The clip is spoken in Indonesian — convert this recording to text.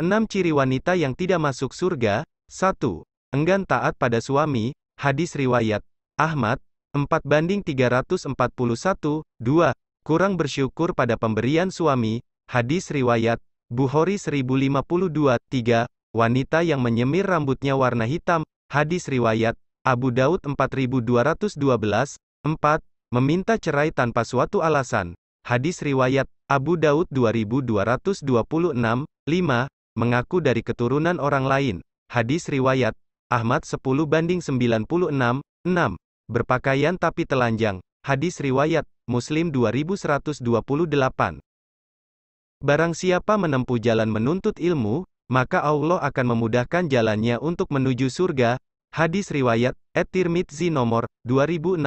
6 ciri wanita yang tidak masuk surga. 1. Enggan taat pada suami. Hadis riwayat Ahmad 4 banding 341. 2. Kurang bersyukur pada pemberian suami. Hadis riwayat Bukhari 1052. 3. Wanita yang menyemir rambutnya warna hitam. Hadis riwayat Abu Daud 4212. 4. Meminta cerai tanpa suatu alasan. Hadis riwayat Abu Daud 2226. 5 mengaku dari keturunan orang lain. Hadis riwayat Ahmad 10 banding 96, 6. Berpakaian tapi telanjang. Hadis riwayat Muslim 2128. Barang siapa menempuh jalan menuntut ilmu, maka Allah akan memudahkan jalannya untuk menuju surga. Hadis riwayat At-Tirmidzi nomor 2682.